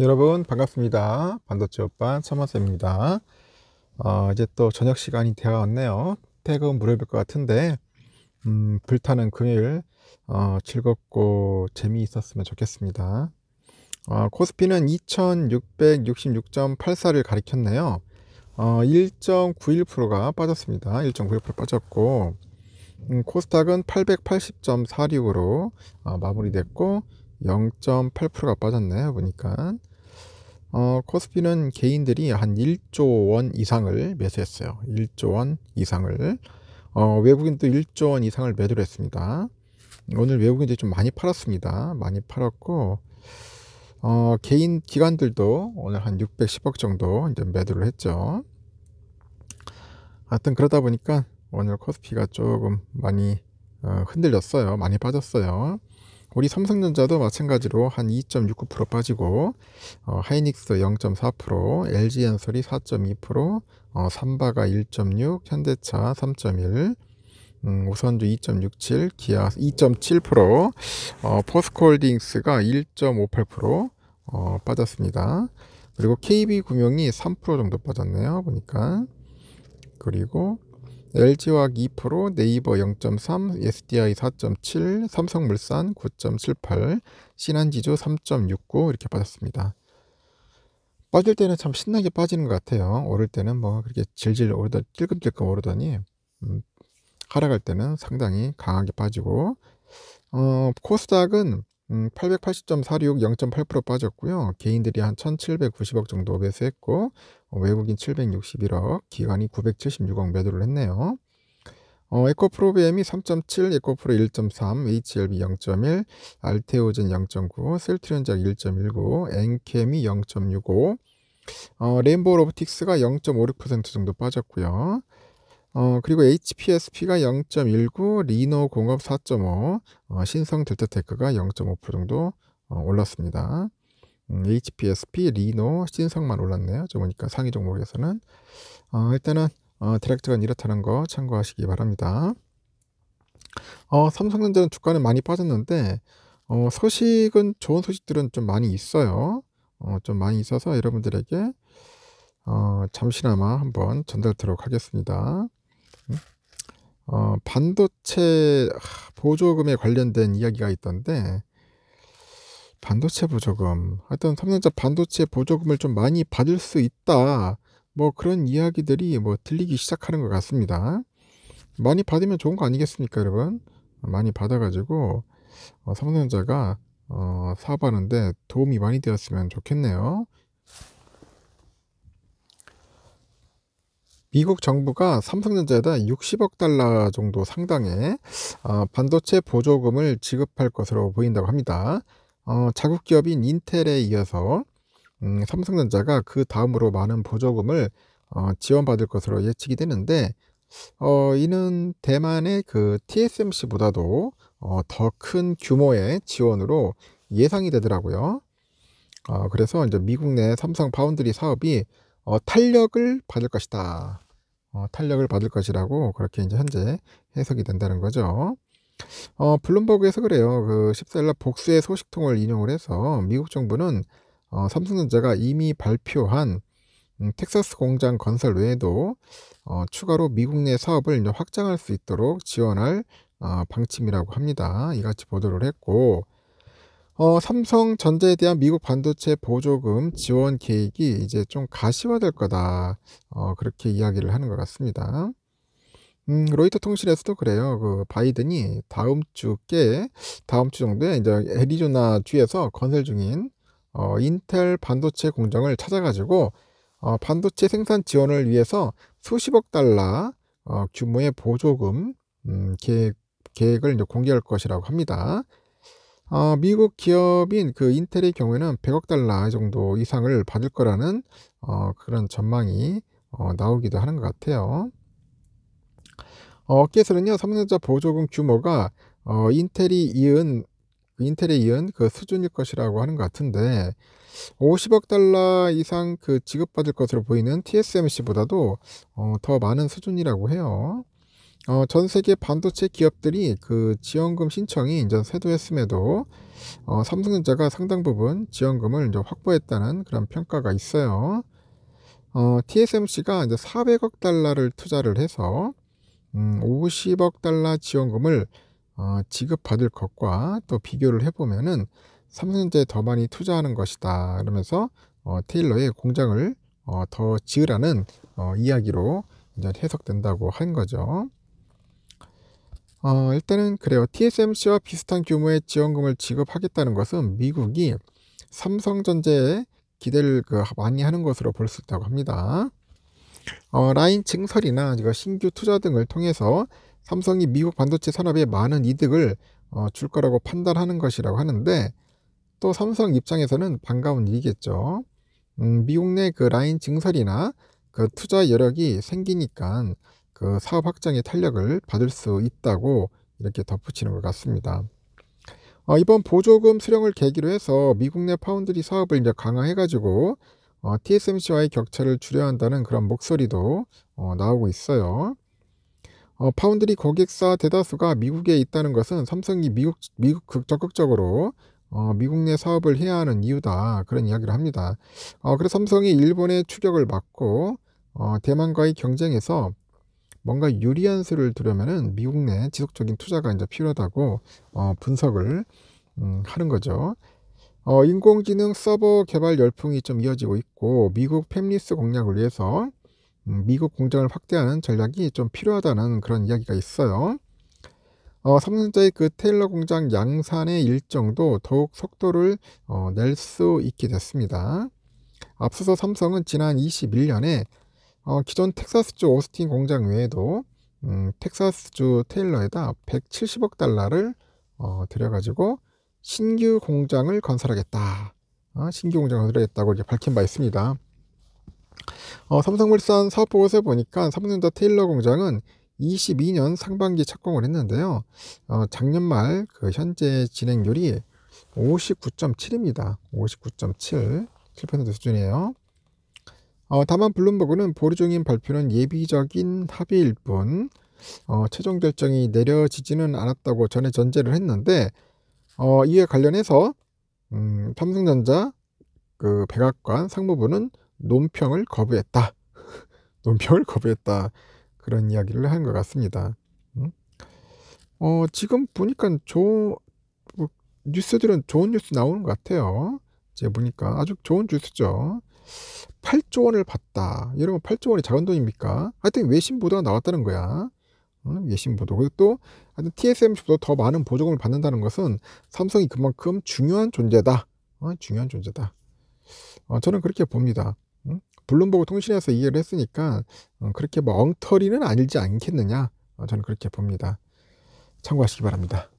여러분 반갑습니다. 반도체 오빠 천만쌤입니다. 어, 이제 또 저녁 시간이 되어왔네요. 퇴근 무렵일 것 같은데 음, 불타는 금요일 어, 즐겁고 재미있었으면 좋겠습니다. 어, 코스피는 2666.84를 가리켰네요. 어, 1.91%가 빠졌습니다. 1.91% 빠졌고 음, 코스닥은 880.46으로 어, 마무리됐고 0.8%가 빠졌네 요 보니까 어, 코스피는 개인들이 한 1조 원 이상을 매수했어요. 1조 원 이상을 어, 외국인도 1조 원 이상을 매도를 했습니다. 오늘 외국인들이 좀 많이 팔았습니다. 많이 팔았고 어, 개인 기관들도 오늘 한 610억 정도 이제 매도를 했죠. 하여튼 그러다 보니까 오늘 코스피가 조금 많이 어, 흔들렸어요. 많이 빠졌어요. 우리 삼성전자도 마찬가지로 한 2.69% 빠지고 어, 하이닉스 0.4%, LG엔솔이 4.2%, 어, 삼바가 1.6, 현대차 3.1, 음, 우선주 2.67, 기아 2.7%, 어, 포스코홀딩스가 1.58% 어, 빠졌습니다. 그리고 k b 구명이3% 정도 빠졌네요. 보니까 그리고 LG화학 2%, 네이버 0.3, SDI 4.7, 삼성물산 9.78, 신한지주 3.69 이렇게 빠졌습니다. 빠질 때는 참 신나게 빠지는 것 같아요. 오를 때는 뭐 그렇게 질질 오르다 찔끔찔끔 오르더니 음, 하락할 때는 상당히 강하게 빠지고 어, 코스닥은 음, 880.46 0.8% 빠졌고요. 개인들이 한 1,790억 정도 매수했고 어, 외국인 761억, 기관이 976억 매도를 했네요. 어, 에코프로비엠이 3.7, 에코프로 1.3, HLB 0.1, 알테오젠 0.9, 셀트리온작 1.19, 엔캠이 0.65, 어, 레인보우 로보틱스가 0.56% 정도 빠졌고요. 어, 그리고 HPSP가 0.19, 리노 공업 4.5, 어, 신성 델타테크가 0.5% 정도 어, 올랐습니다. 음, HPSP, 리노, 신성만 올랐네요. 저 보니까 상위 종목에서는 어, 일단은 어, 디렉트가 이렇다는 거 참고하시기 바랍니다. 어, 삼성전자는 주가는 많이 빠졌는데 어, 소식은 좋은 소식들은 좀 많이 있어요. 어, 좀 많이 있어서 여러분들에게 어, 잠시나마 한번 전달하도록 하겠습니다. 음? 어, 반도체 보조금에 관련된 이야기가 있던데 반도체 보조금 하여튼 3년자 반도체 보조금을 좀 많이 받을 수 있다 뭐 그런 이야기들이 뭐 들리기 시작하는 것 같습니다 많이 받으면 좋은 거 아니겠습니까 여러분 많이 받아가지고 어, 3년자가 어, 사업하는데 도움이 많이 되었으면 좋겠네요 미국 정부가 삼성전자에다 60억 달러 정도 상당의 어, 반도체 보조금을 지급할 것으로 보인다고 합니다. 어, 자국 기업인 인텔에 이어서 음, 삼성전자가 그 다음으로 많은 보조금을 어, 지원받을 것으로 예측이 되는데 어, 이는 대만의 그 TSMC보다도 어, 더큰 규모의 지원으로 예상이 되더라고요. 어, 그래서 이제 미국 내 삼성 파운드리 사업이 탄력을 받을 것이다. 어, 탄력을 받을 것이라고 그렇게 이제 현재 해석이 된다는 거죠. 어, 블룸버그에서 그래요. 그 14일날 복수의 소식통을 인용을 해서 미국 정부는 어, 삼성전자가 이미 발표한 음, 텍사스 공장 건설 외에도 어, 추가로 미국 내 사업을 확장할 수 있도록 지원할 어, 방침이라고 합니다. 이같이 보도를 했고 어, 삼성전자에 대한 미국 반도체 보조금 지원 계획이 이제 좀 가시화될 거다. 어, 그렇게 이야기를 하는 것 같습니다. 음, 로이터 통신에서도 그래요. 그 바이든이 다음 주께 다음 주 정도에 이제 애리조나 주에서 건설 중인 어, 인텔 반도체 공정을 찾아가지고 어, 반도체 생산 지원을 위해서 수십억 달러 어, 규모의 보조금 음, 계획, 계획을 이제 공개할 것이라고 합니다. 어, 미국 기업인 그 인텔의 경우에는 100억 달러 정도 이상을 받을 거라는 어, 그런 전망이 어, 나오기도 하는 것 같아요. 어, 업계에서는요, 삼성전자 보조금 규모가 어, 인텔이 이은 인텔에 이은 그 수준일 것이라고 하는 것 같은데 50억 달러 이상 그 지급받을 것으로 보이는 TSMC보다도 어, 더 많은 수준이라고 해요. 어, 전 세계 반도체 기업들이 그 지원금 신청이 이제 쇄도했음에도 어, 삼성전자가 상당 부분 지원금을 이제 확보했다는 그런 평가가 있어요. 어, TSMC가 이제 400억 달러를 투자를 해서 음, 50억 달러 지원금을 어, 지급받을 것과 또 비교를 해보면은 삼성전자에 더 많이 투자하는 것이다. 그러면서 어, 테일러의 공장을 어, 더 지으라는 어, 이야기로 이제 해석된다고 한 거죠. 어, 일단은 그래요. TSMC와 비슷한 규모의 지원금을 지급하겠다는 것은 미국이 삼성전자에 기대를 그 많이 하는 것으로 볼 수 있다고 합니다. 어, 라인 증설이나 신규 투자 등을 통해서 삼성이 미국 반도체 산업에 많은 이득을 어, 줄 거라고 판단하는 것이라고 하는데 또 삼성 입장에서는 반가운 일이겠죠. 음, 미국 내 그 라인 증설이나 그 투자 여력이 생기니까 그 사업 확장의 탄력을 받을 수 있다고 이렇게 덧붙이는 것 같습니다. 어, 이번 보조금 수령을 계기로 해서 미국 내 파운드리 사업을 이제 강화해가지고 어, TSMC와의 격차를 줄여 한다는 그런 목소리도 어, 나오고 있어요. 어, 파운드리 고객사 대다수가 미국에 있다는 것은 삼성이 미국, 미국 적극적으로 어, 미국 내 사업을 해야 하는 이유다 그런 이야기를 합니다. 어, 그래서 삼성이 일본의 추격을 막고 어, 대만과의 경쟁에서 뭔가 유리한 수를 두려면은 미국 내 지속적인 투자가 이제 필요하다고 어, 분석을 음, 하는 거죠. 어, 인공지능 서버 개발 열풍이 좀 이어지고 있고 미국 팹리스 공략을 위해서 음, 미국 공장을 확대하는 전략이 좀 필요하다는 그런 이야기가 있어요. 어, 삼성전자의 그 테일러 공장 양산의 일정도 더욱 속도를 어, 낼수 있게 됐습니다. 앞서서 삼성은 지난 21년에 어, 기존 텍사스주 오스틴 공장 외에도 음, 텍사스주 테일러에다 170억 달러를 어, 들여가지고 신규 공장을 건설하겠다. 어, 신규 공장을 건설하겠다고 이렇 밝힌 바 있습니다. 어, 삼성물산 사업보고서에 보니까 삼성전자 테일러 공장은 22년 상반기 착공을 했는데요. 어, 작년 말 그 현재 진행률이 59.7입니다. 59.7, 7% 수준이에요. 어, 다만 블룸버그는 보류 중인 발표는 예비적인 합의일 뿐 어, 최종 결정이 내려지지는 않았다고 전에 전제를 했는데 어, 이에 관련해서 음, 삼성전자 그 백악관 상무부는 논평을 거부했다. 논평을 거부했다. 그런 이야기를 한 것 같습니다. 음? 어, 지금 보니까 조, 뭐, 뉴스들은 좋은 뉴스 나오는 것 같아요. 제가 보니까 아주 좋은 뉴스죠. 8조 원을 받다. 여러분 8조 원이 작은 돈입니까? 하여튼 외신보도가 나왔다는 거야. 응? 외신보도. 그리고 또 하여튼 TSMC보다 더 많은 보조금을 받는다는 것은 삼성이 그만큼 중요한 존재다. 어? 중요한 존재다. 어, 저는 그렇게 봅니다. 응? 블룸버그 통신에서 이해를 했으니까 어, 그렇게 뭐 엉터리는 아니지 않겠느냐. 어, 저는 그렇게 봅니다. 참고하시기 바랍니다.